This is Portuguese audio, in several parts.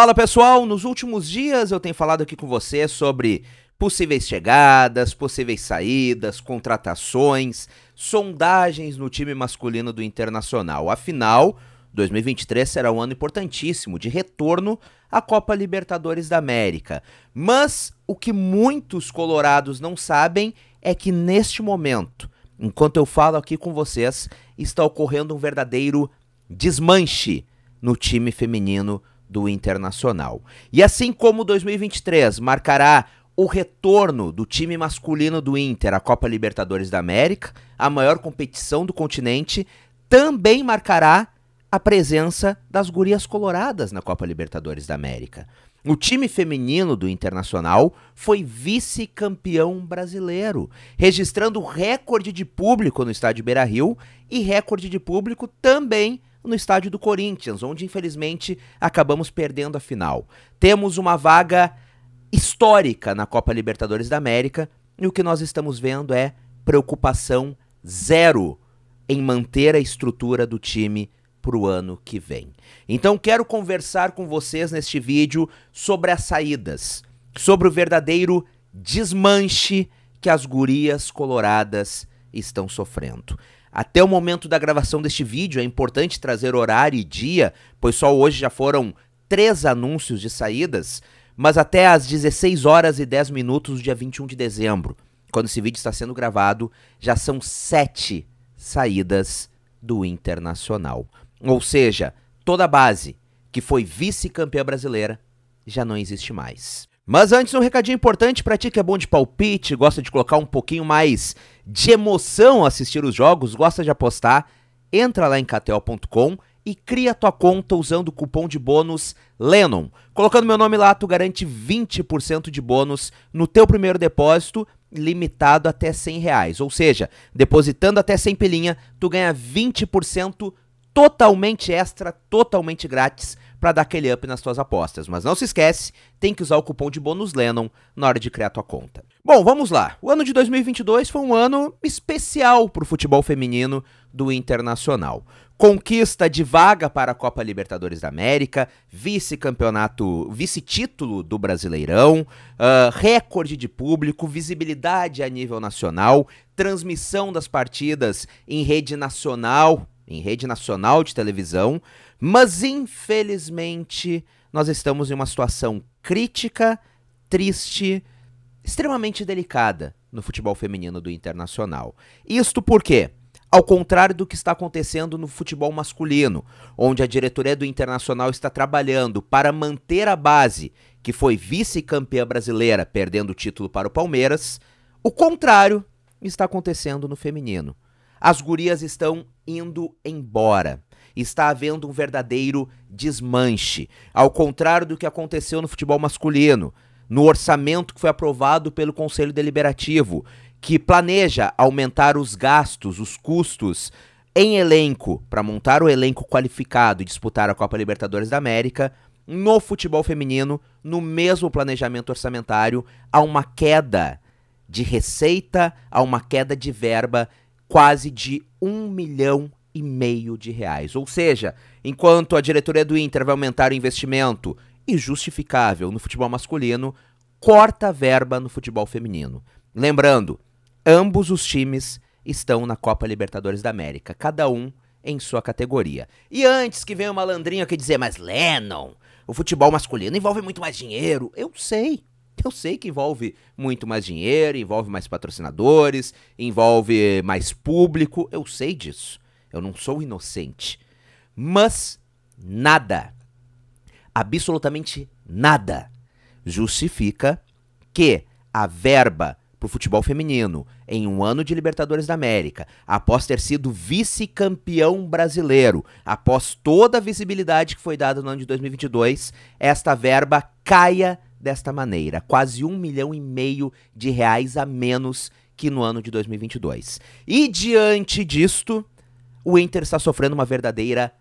Fala pessoal, nos últimos dias eu tenho falado aqui com você sobre possíveis chegadas, possíveis saídas, contratações, sondagens no time masculino do Internacional. Afinal, 2023 será um ano importantíssimo de retorno à Copa Libertadores da América. Mas o que muitos colorados não sabem é que neste momento, enquanto eu falo aqui com vocês, está ocorrendo um verdadeiro desmanche no time feminino do Internacional. E assim como 2023 marcará o retorno do time masculino do Inter à Copa Libertadores da América, a maior competição do continente, também marcará a presença das gurias coloradas na Copa Libertadores da América. O time feminino do Internacional foi vice-campeão brasileiro, registrando recorde de público no estádio Beira-Rio e recorde de público também no estádio do Corinthians, onde infelizmente acabamos perdendo a final. Temos uma vaga histórica na Copa Libertadores da América e o que nós estamos vendo é preocupação zero em manter a estrutura do time para o ano que vem. Então quero conversar com vocês neste vídeo sobre as saídas, sobre o verdadeiro desmanche que as gurias coloradas estão sofrendo. Até o momento da gravação deste vídeo, é importante trazer horário e dia, pois só hoje já foram três anúncios de saídas, mas até às 16 horas e 10 minutos do dia 21 de dezembro, quando esse vídeo está sendo gravado, já são sete saídas do Internacional. Ou seja, toda a base que foi vice-campeã brasileira já não existe mais. Mas antes, um recadinho importante para ti que é bom de palpite, gosta de colocar um pouquinho mais de emoção assistir os jogos, gosta de apostar, entra lá em KTO.com e cria tua conta usando o cupom de bônus Lennon. Colocando meu nome lá, tu garante 20% de bônus no teu primeiro depósito, limitado até 100 reais. Ou seja, depositando até 100 pelinha, tu ganha 20% totalmente extra, totalmente grátis para dar aquele up nas suas apostas. Mas não se esquece, tem que usar o cupom de bônus Lennon na hora de criar tua conta. Bom, vamos lá. O ano de 2022 foi um ano especial para o futebol feminino do Internacional. Conquista de vaga para a Copa Libertadores da América, vice-campeonato, vice-título do Brasileirão, uh, recorde de público, visibilidade a nível nacional, transmissão das partidas em rede nacional em rede nacional de televisão, mas infelizmente nós estamos em uma situação crítica, triste, extremamente delicada no futebol feminino do Internacional. Isto porque, ao contrário do que está acontecendo no futebol masculino, onde a diretoria do Internacional está trabalhando para manter a base que foi vice-campeã brasileira, perdendo o título para o Palmeiras, o contrário está acontecendo no feminino. As gurias estão indo embora. Está havendo um verdadeiro desmanche. Ao contrário do que aconteceu no futebol masculino, no orçamento que foi aprovado pelo Conselho Deliberativo, que planeja aumentar os gastos, os custos em elenco para montar o elenco qualificado e disputar a Copa Libertadores da América, no futebol feminino, no mesmo planejamento orçamentário, há uma queda de receita, há uma queda de verba quase de um milhão e meio de reais. Ou seja, enquanto a diretoria do Inter vai aumentar o investimento injustificável no futebol masculino, corta a verba no futebol feminino. Lembrando, ambos os times estão na Copa Libertadores da América, cada um em sua categoria. E antes que venha o malandrinho aqui dizer, mas Lennon, o futebol masculino envolve muito mais dinheiro. Eu sei, eu sei que envolve muito mais dinheiro, envolve mais patrocinadores, envolve mais público, eu sei disso. Eu não sou inocente. Mas nada, absolutamente nada, justifica que a verba para o futebol feminino em um ano de Libertadores da América, após ter sido vice-campeão brasileiro, após toda a visibilidade que foi dada no ano de 2022, esta verba caia desta maneira, quase um milhão e meio de reais a menos que no ano de 2022. E diante disto, o Inter está sofrendo uma verdadeira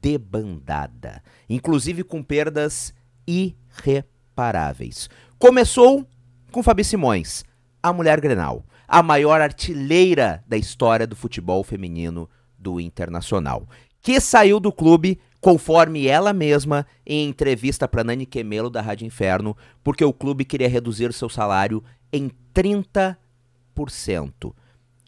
debandada, inclusive com perdas irreparáveis. Começou com Fabi Simões, a mulher Grenal, a maior artilheira da história do futebol feminino do Internacional, que saiu do clube conforme ela mesma em entrevista para Nani Quemelo da Rádio Inferno, porque o clube queria reduzir seu salário em 30%.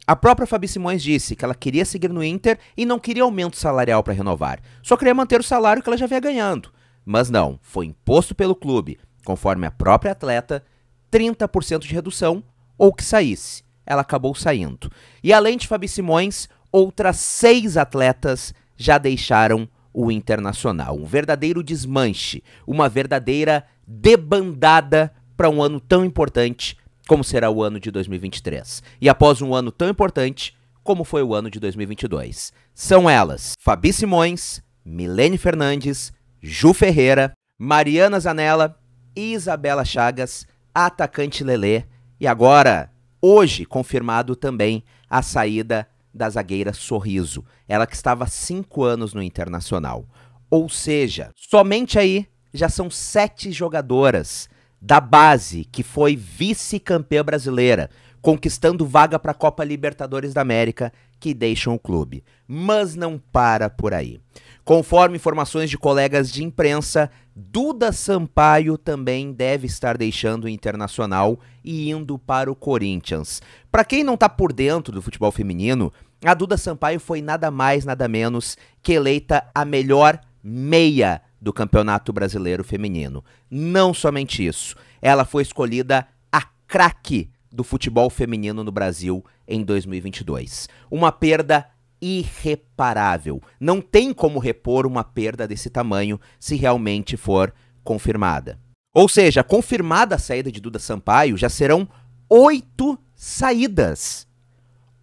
A própria Fabi Simões disse que ela queria seguir no Inter e não queria aumento salarial para renovar, só queria manter o salário que ela já vinha ganhando. Mas não, foi imposto pelo clube, conforme a própria atleta, 30% de redução ou que saísse. Ela acabou saindo. E além de Fabi Simões, outras seis atletas já deixaram o Internacional. Um verdadeiro desmanche, uma verdadeira debandada para um ano tão importante como será o ano de 2023. E após um ano tão importante como foi o ano de 2022. São elas: Fabi Simões, Milene Fernandes, Ju Ferreira, Mariana Zanella e Isabela Chagas, atacante Lelê. E agora, hoje confirmado também a saída da zagueira Sorriso, ela que estava há cinco anos no Internacional. Ou seja, somente aí já são sete jogadoras da base que foi vice-campeã brasileira, conquistando vaga para a Copa Libertadores da América, que deixam o clube. Mas não para por aí. Conforme informações de colegas de imprensa, Duda Sampaio também deve estar deixando o Internacional e indo para o Corinthians. Para quem não está por dentro do futebol feminino, a Duda Sampaio foi nada mais, nada menos que eleita a melhor meia do Campeonato Brasileiro Feminino. Não somente isso, ela foi escolhida a craque do futebol feminino no Brasil em 2022. Uma perda irreparável. Não tem como repor uma perda desse tamanho se realmente for confirmada. Ou seja, confirmada a saída de Duda Sampaio, já serão oito saídas.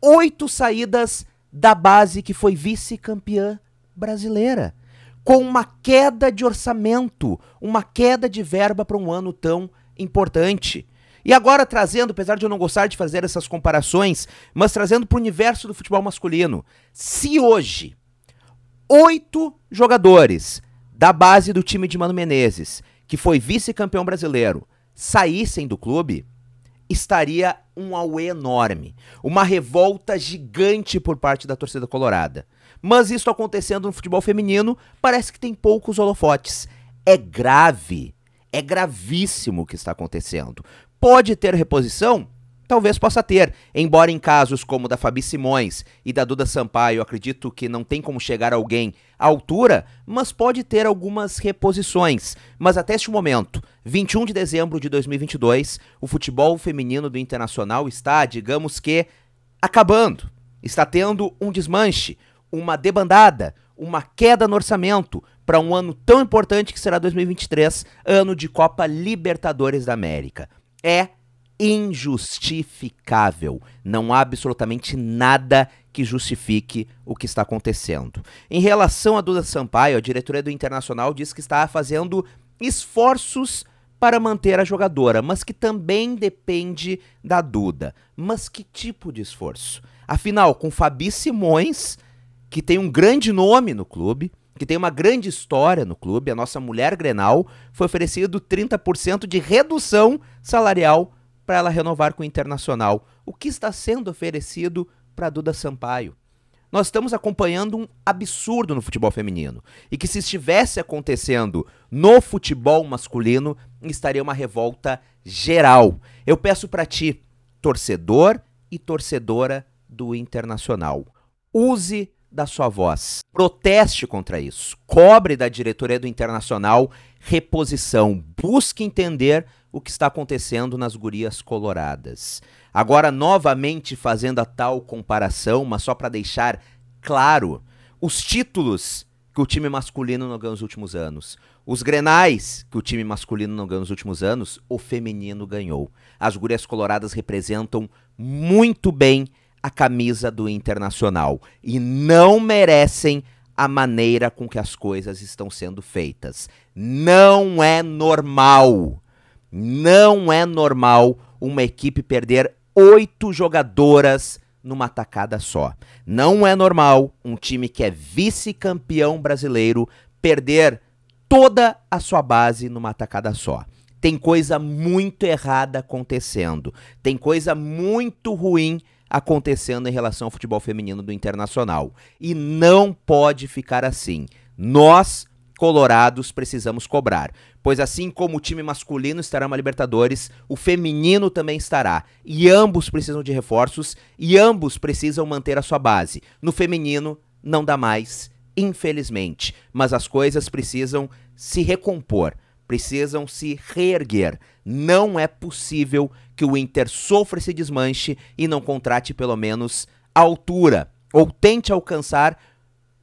Oito saídas da base que foi vice-campeã brasileira. Com uma queda de orçamento, uma queda de verba para um ano tão importante. E agora trazendo, apesar de eu não gostar de fazer essas comparações, mas trazendo para o universo do futebol masculino. Se hoje oito jogadores da base do time de Mano Menezes, que foi vice-campeão brasileiro, saíssem do clube, estaria um auê enorme, uma revolta gigante por parte da torcida colorada. Mas isso acontecendo no futebol feminino parece que tem poucos holofotes. É grave é gravíssimo o que está acontecendo. Pode ter reposição? Talvez possa ter, embora em casos como o da Fabi Simões e da Duda Sampaio, acredito que não tem como chegar alguém à altura, mas pode ter algumas reposições. Mas até este momento, 21 de dezembro de 2022, o futebol feminino do Internacional está, digamos que, acabando. Está tendo um desmanche, uma debandada, uma queda no orçamento para um ano tão importante que será 2023, ano de Copa Libertadores da América. É injustificável. Não há absolutamente nada que justifique o que está acontecendo. Em relação a Duda Sampaio, a diretoria do Internacional diz que está fazendo esforços para manter a jogadora, mas que também depende da Duda. Mas que tipo de esforço? Afinal, com Fabi Simões que tem um grande nome no clube, que tem uma grande história no clube, a nossa mulher Grenal, foi oferecido 30% de redução salarial para ela renovar com o Internacional. O que está sendo oferecido para Duda Sampaio? Nós estamos acompanhando um absurdo no futebol feminino. E que se estivesse acontecendo no futebol masculino, estaria uma revolta geral. Eu peço para ti, torcedor e torcedora do Internacional, use da sua voz. Proteste contra isso. Cobre da diretoria do Internacional reposição. Busque entender o que está acontecendo nas gurias coloradas. Agora, novamente fazendo a tal comparação, mas só para deixar claro os títulos que o time masculino não ganhou nos últimos anos. Os grenais que o time masculino não ganhou nos últimos anos, o feminino ganhou. As gurias coloradas representam muito bem a camisa do Internacional e não merecem a maneira com que as coisas estão sendo feitas. Não é normal. Não é normal uma equipe perder oito jogadoras numa tacada só. Não é normal um time que é vice-campeão brasileiro perder toda a sua base numa tacada só. Tem coisa muito errada acontecendo. Tem coisa muito ruim acontecendo acontecendo em relação ao futebol feminino do Internacional. E não pode ficar assim. Nós, colorados, precisamos cobrar, pois assim como o time masculino estará na Libertadores, o feminino também estará. E ambos precisam de reforços e ambos precisam manter a sua base. No feminino não dá mais, infelizmente, mas as coisas precisam se recompor precisam se reerguer. Não é possível que o Inter sofra esse desmanche e não contrate pelo menos a altura ou tente alcançar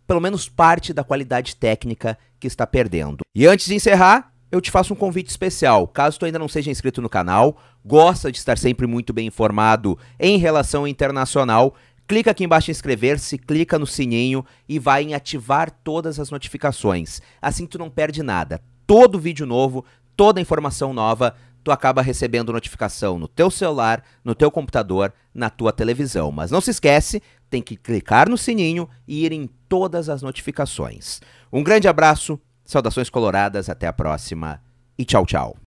pelo menos parte da qualidade técnica que está perdendo. E antes de encerrar, eu te faço um convite especial. Caso tu ainda não seja inscrito no canal, gosta de estar sempre muito bem informado em relação internacional, clica aqui embaixo em inscrever-se, clica no sininho e vai em ativar todas as notificações. Assim tu não perde nada todo vídeo novo, toda informação nova, tu acaba recebendo notificação no teu celular, no teu computador, na tua televisão. Mas não se esquece, tem que clicar no sininho e ir em todas as notificações. Um grande abraço, saudações coloradas, até a próxima e tchau, tchau.